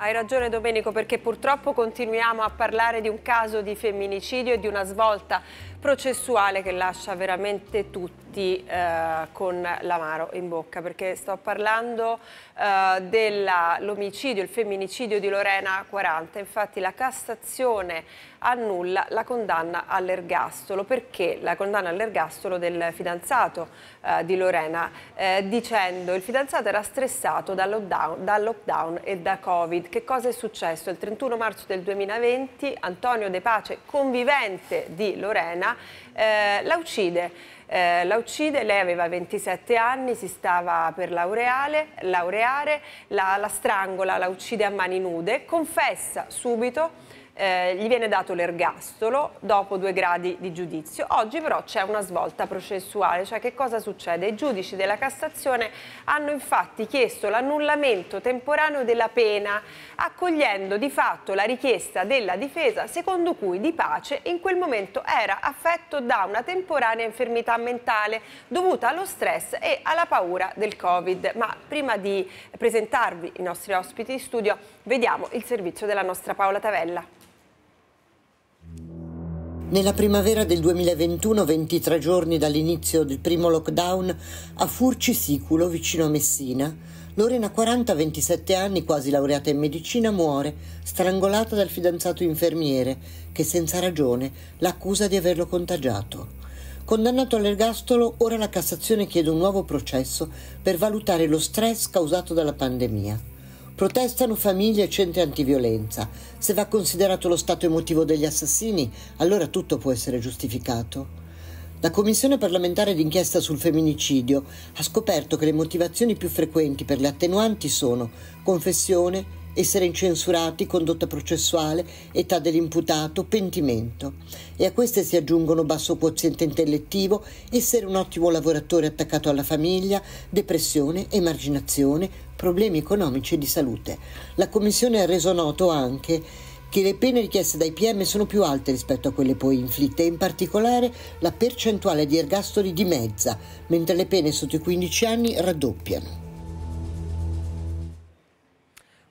Hai ragione Domenico perché purtroppo continuiamo a parlare di un caso di femminicidio e di una svolta processuale che lascia veramente tutti eh, con l'amaro in bocca, perché sto parlando eh, dell'omicidio, il femminicidio di Lorena 40, infatti la Cassazione annulla la condanna all'ergastolo, perché la condanna all'ergastolo del fidanzato eh, di Lorena, eh, dicendo il fidanzato era stressato dal lockdown, dal lockdown e da Covid. Che cosa è successo? Il 31 marzo del 2020 Antonio De Pace, convivente di Lorena, Marina, eh, la uccide. Eh, la uccide, lei aveva 27 anni, si stava per laureale, laureare, la, la strangola, la uccide a mani nude, confessa subito eh, gli viene dato l'ergastolo dopo due gradi di giudizio. Oggi però c'è una svolta processuale, cioè che cosa succede? I giudici della Cassazione hanno infatti chiesto l'annullamento temporaneo della pena, accogliendo di fatto la richiesta della difesa secondo cui Di Pace in quel momento era affetto da una temporanea infermità mentale dovuta allo stress e alla paura del Covid. Ma prima di presentarvi i nostri ospiti in studio, vediamo il servizio della nostra Paola Tavella. Nella primavera del 2021, 23 giorni dall'inizio del primo lockdown, a Furci Siculo, vicino a Messina, Lorena 40, 27 anni, quasi laureata in medicina, muore, strangolata dal fidanzato infermiere, che senza ragione l'accusa di averlo contagiato. Condannato all'ergastolo, ora la Cassazione chiede un nuovo processo per valutare lo stress causato dalla pandemia. Protestano famiglie e centri antiviolenza. Se va considerato lo stato emotivo degli assassini, allora tutto può essere giustificato. La Commissione parlamentare d'inchiesta sul femminicidio ha scoperto che le motivazioni più frequenti per le attenuanti sono confessione, essere incensurati, condotta processuale, età dell'imputato, pentimento. E a queste si aggiungono basso quoziente intellettivo, essere un ottimo lavoratore attaccato alla famiglia, depressione, emarginazione, problemi economici e di salute. La Commissione ha reso noto anche che le pene richieste dai PM sono più alte rispetto a quelle poi inflitte e in particolare la percentuale di ergastoli dimezza, mentre le pene sotto i 15 anni raddoppiano.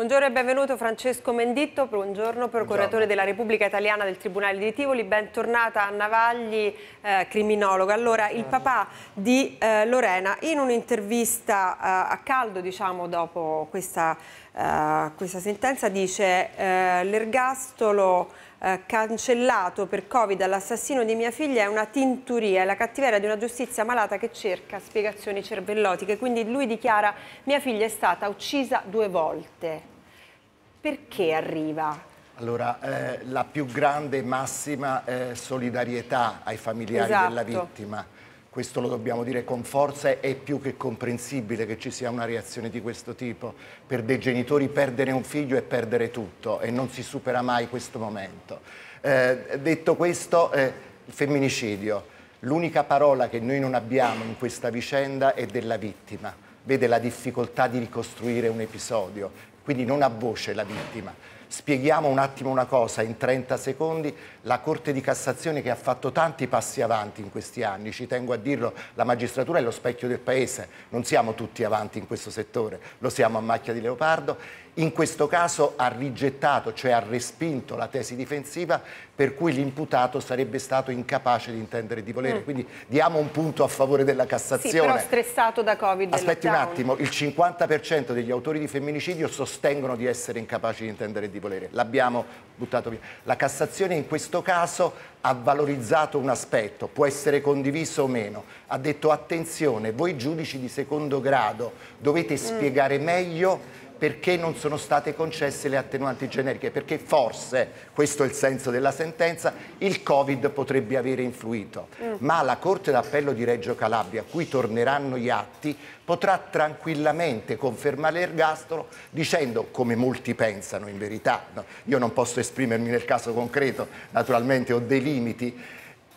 Buongiorno e benvenuto Francesco Menditto, buongiorno procuratore buongiorno. della Repubblica Italiana del Tribunale di Tivoli, bentornata a Navagli, eh, criminologa. Allora, il papà di eh, Lorena in un'intervista eh, a caldo, diciamo, dopo questa, eh, questa sentenza dice eh, l'ergastolo eh, cancellato per Covid all'assassino di mia figlia è una tinturia, è la cattiveria di una giustizia malata che cerca spiegazioni cervellotiche. Quindi lui dichiara mia figlia è stata uccisa due volte. Perché arriva allora, eh, la più grande e massima eh, solidarietà ai familiari esatto. della vittima questo lo dobbiamo dire con forza, è più che comprensibile che ci sia una reazione di questo tipo. Per dei genitori perdere un figlio è perdere tutto e non si supera mai questo momento. Eh, detto questo, eh, il femminicidio. L'unica parola che noi non abbiamo in questa vicenda è della vittima. Vede la difficoltà di ricostruire un episodio, quindi non ha voce la vittima. Spieghiamo un attimo una cosa in 30 secondi, la Corte di Cassazione che ha fatto tanti passi avanti in questi anni, ci tengo a dirlo, la magistratura è lo specchio del Paese, non siamo tutti avanti in questo settore, lo siamo a macchia di leopardo, in questo caso ha rigettato, cioè ha respinto la tesi difensiva per cui l'imputato sarebbe stato incapace di intendere di volere, mm. quindi diamo un punto a favore della Cassazione. Sì, però stressato da Covid. Aspetti un attimo, il 50% degli autori di femminicidio sostengono di essere incapaci di intendere di volere di volere, l'abbiamo buttato via. La Cassazione in questo caso ha valorizzato un aspetto, può essere condiviso o meno, ha detto attenzione, voi giudici di secondo grado dovete mm. spiegare meglio perché non sono state concesse le attenuanti generiche, perché forse, questo è il senso della sentenza, il Covid potrebbe avere influito, mm. ma la Corte d'Appello di Reggio Calabria, a cui torneranno gli atti, potrà tranquillamente confermare l'ergastolo dicendo, come molti pensano in verità, no? io non posso esprimermi nel caso concreto, naturalmente ho dei limiti,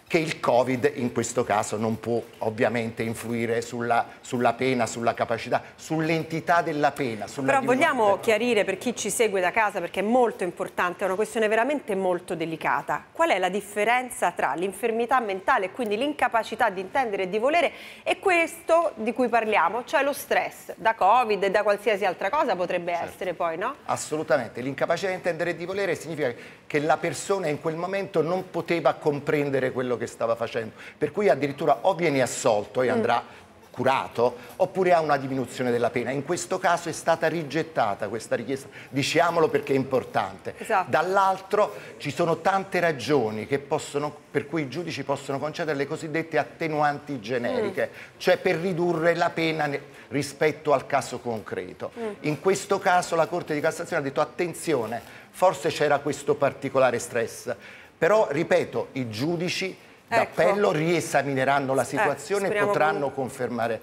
che il Covid in questo caso non può ovviamente influire sulla, sulla pena, sulla capacità, sull'entità della pena. Però vogliamo della... chiarire per chi ci segue da casa, perché è molto importante, è una questione veramente molto delicata, qual è la differenza tra l'infermità mentale, quindi l'incapacità di intendere e di volere, e questo di cui parliamo, cioè lo stress, da Covid e da qualsiasi altra cosa potrebbe certo. essere poi, no? Assolutamente, l'incapacità di intendere e di volere significa che la persona in quel momento non poteva comprendere quello quello che stava facendo. Per cui addirittura o viene assolto e mm. andrà curato oppure ha una diminuzione della pena. In questo caso è stata rigettata questa richiesta, diciamolo perché è importante. Esatto. Dall'altro ci sono tante ragioni possono, per cui i giudici possono concedere le cosiddette attenuanti generiche, mm. cioè per ridurre la pena rispetto al caso concreto. Mm. In questo caso la Corte di Cassazione ha detto attenzione, forse c'era questo particolare stress però, ripeto, i giudici ecco. d'appello riesamineranno la eh, situazione e potranno con... confermare.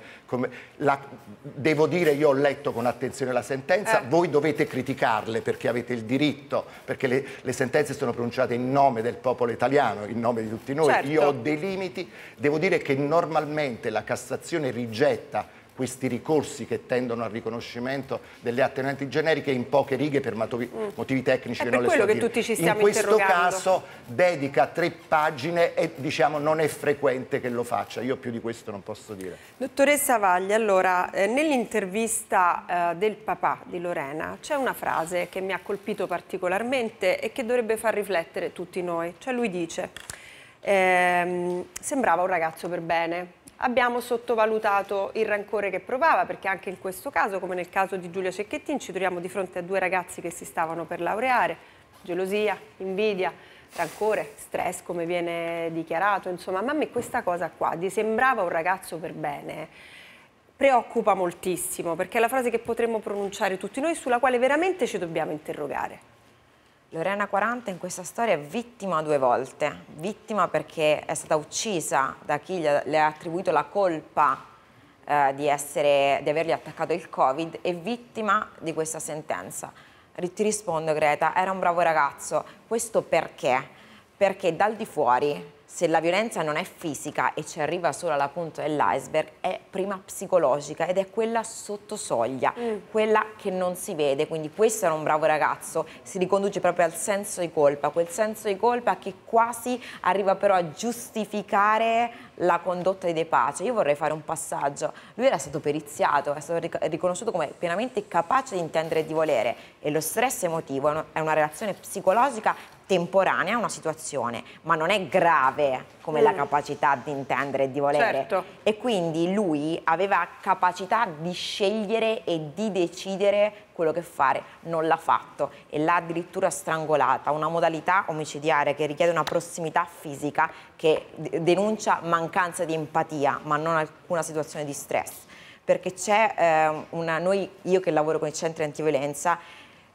La, devo dire, io ho letto con attenzione la sentenza, eh. voi dovete criticarle perché avete il diritto, perché le, le, sentenze sono pronunciate in nome del popolo italiano, in nome di tutti noi. Certo. Io ho dei limiti, devo dire che normalmente la Cassazione rigetta questi ricorsi che tendono al riconoscimento delle attenuanti generiche in poche righe per mm. motivi tecnici mm. che non le sto che tutti ci stiamo In questo caso dedica tre pagine e diciamo non è frequente che lo faccia, io più di questo non posso dire. Dottoressa Vagli, allora eh, nell'intervista eh, del papà di Lorena c'è una frase che mi ha colpito particolarmente e che dovrebbe far riflettere tutti noi, cioè lui dice ehm, sembrava un ragazzo per bene, abbiamo sottovalutato il rancore che provava, perché anche in questo caso, come nel caso di Giulia Cecchettin, ci troviamo di fronte a due ragazzi che si stavano per laureare, gelosia, invidia, rancore, stress come viene dichiarato, insomma, ma a me questa cosa qua di sembrava un ragazzo per bene preoccupa moltissimo perché è la frase che potremmo pronunciare tutti noi sulla quale veramente ci dobbiamo interrogare. Lorena 40 in questa storia è vittima due volte, vittima perché è stata uccisa da chi le ha attribuito la colpa eh, di, essere, di avergli attaccato il Covid e vittima di questa sentenza. Ti rispondo Greta, era un bravo ragazzo, questo perché? Perché dal di fuori se la violenza non è fisica e ci arriva solo alla punta dell'iceberg, è prima psicologica ed è quella sotto soglia, mm. quella che non si vede. Quindi questo era un bravo ragazzo, si riconduce proprio al senso di colpa, quel senso di colpa che quasi arriva però a giustificare la condotta di De Pace. Io vorrei fare un passaggio. Lui era stato periziato, è stato riconosciuto come pienamente capace di intendere e di volere e lo stress emotivo è una relazione psicologica temporanea una situazione, ma non è grave come mm. la capacità di intendere e di volere. Certo. E quindi lui aveva capacità di scegliere e di decidere quello che fare, non l'ha fatto e l'ha addirittura strangolata, una modalità omicidiare che richiede una prossimità fisica che denuncia mancanza di empatia, ma non alcuna situazione di stress. Perché c'è eh, una, noi, io che lavoro con i centri antiviolenza,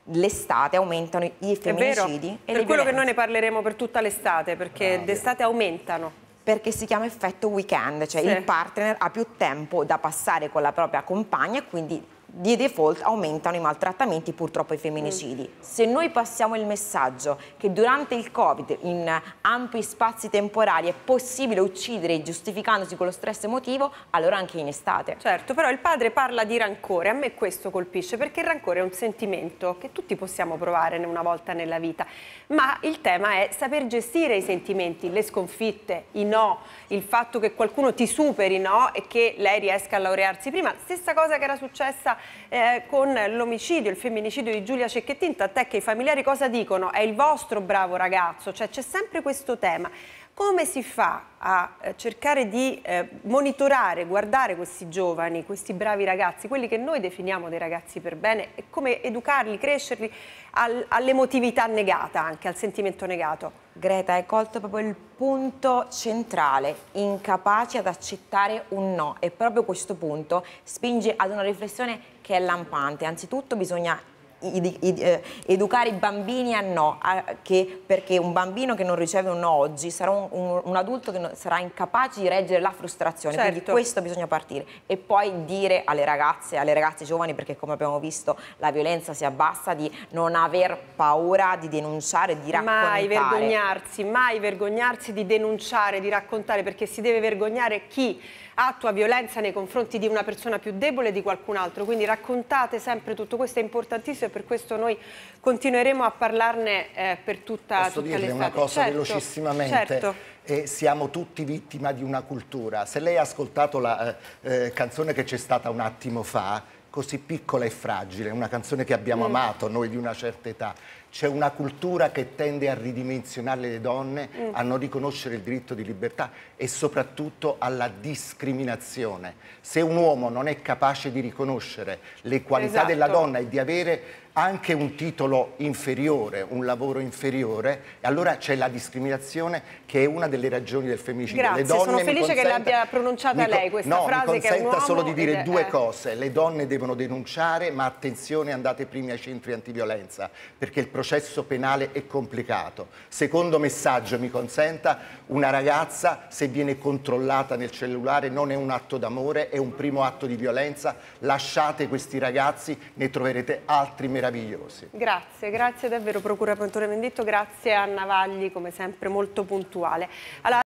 l'estate aumentano i femminicidi. È vero, per quello che noi ne parleremo per tutta l'estate, perché d'estate aumentano perché si chiama effetto weekend, cioè sì. il partner ha più tempo da passare con la propria compagna e quindi di default aumentano i maltrattamenti, purtroppo i femminicidi. Mm. Se noi passiamo il messaggio che durante il Covid, in ampi spazi temporali, è possibile uccidere giustificandosi con lo stress emotivo, allora anche in estate. Certo, però il padre parla di rancore, a me questo colpisce, perché il rancore è un sentimento che tutti possiamo provare una volta nella vita, ma il tema è saper gestire i sentimenti, le sconfitte, i no, il fatto che qualcuno ti superi no, e che lei riesca a laurearsi prima. Stessa cosa che era successa eh, con l'omicidio, il femminicidio di Giulia Cecchettin, tant'è che i familiari cosa dicono? È il vostro bravo ragazzo, cioè c'è sempre questo tema. Come si fa a eh, cercare di eh, monitorare, guardare questi giovani, questi bravi ragazzi, quelli che noi definiamo dei ragazzi per bene e come educarli, crescerli al, all'emotività negata anche, al sentimento negato? Greta, hai colto proprio il punto centrale, incapaci ad accettare un no e proprio questo punto spinge ad una riflessione che è lampante. Anzitutto bisogna eh, educare i bambini a no, a, che, perché un bambino che non riceve un no oggi sarà un, un, un adulto che non, sarà incapace di reggere la frustrazione, certo. quindi questo bisogna partire e poi dire alle ragazze, alle ragazze giovani, perché come abbiamo visto la violenza si abbassa, di non aver paura di denunciare, di raccontare. Mai vergognarsi, mai vergognarsi di denunciare, di raccontare, perché si deve vergognare chi attua violenza nei confronti di una persona più debole di qualcun altro. Quindi raccontate sempre tutto questo, è importantissimo e per questo noi continueremo a parlarne eh, per tutta, Posso tutta l'estate. una cosa certo, velocissimamente. Certo. E eh, siamo tutti vittima di una cultura. Se lei ha ascoltato la eh, eh, canzone che c'è stata un attimo fa, così piccola e fragile, una canzone che abbiamo mm. amato noi di una certa età, c'è una cultura che tende a ridimensionare le donne, mm. a non riconoscere il diritto di libertà e soprattutto alla discriminazione. Se un uomo non è capace di riconoscere le qualità esatto. della donna e di avere anche un titolo inferiore, un lavoro inferiore, allora c'è la discriminazione che è una delle ragioni del femminicidio. Grazie, le donne, sono felice che l'abbia pronunciata lei questa no, frase. No, mi consenta solo di dire due eh. cose. Le donne devono denunciare, ma attenzione andate prima ai centri antiviolenza, perché il processo processo penale è complicato. Secondo messaggio, mi consenta, una ragazza se viene controllata nel cellulare non è un atto d'amore, è un primo atto di violenza. Lasciate questi ragazzi, ne troverete altri meravigliosi. Grazie, grazie davvero Procuratore Venditto, grazie a Navagli come sempre molto puntuale. Allora,